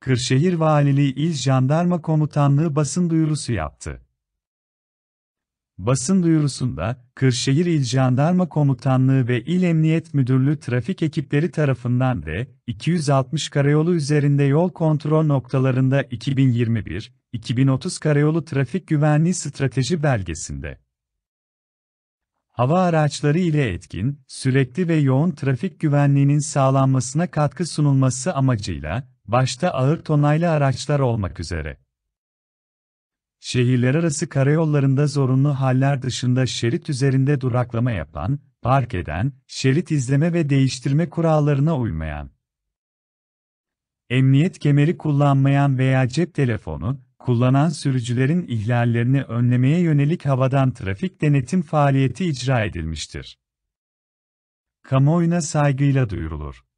Kırşehir Valiliği İl Jandarma Komutanlığı basın duyurusu yaptı. Basın duyurusunda, Kırşehir İl Jandarma Komutanlığı ve İl Emniyet Müdürlüğü trafik ekipleri tarafından ve 260 karayolu üzerinde yol kontrol noktalarında 2021-2030 Karayolu Trafik Güvenliği Strateji Belgesi'nde hava araçları ile etkin, sürekli ve yoğun trafik güvenliğinin sağlanmasına katkı sunulması amacıyla başta ağır tonaylı araçlar olmak üzere. Şehirler arası karayollarında zorunlu haller dışında şerit üzerinde duraklama yapan, park eden, şerit izleme ve değiştirme kurallarına uymayan, emniyet kemeri kullanmayan veya cep telefonu, kullanan sürücülerin ihlallerini önlemeye yönelik havadan trafik denetim faaliyeti icra edilmiştir. Kamuoyuna saygıyla duyurulur.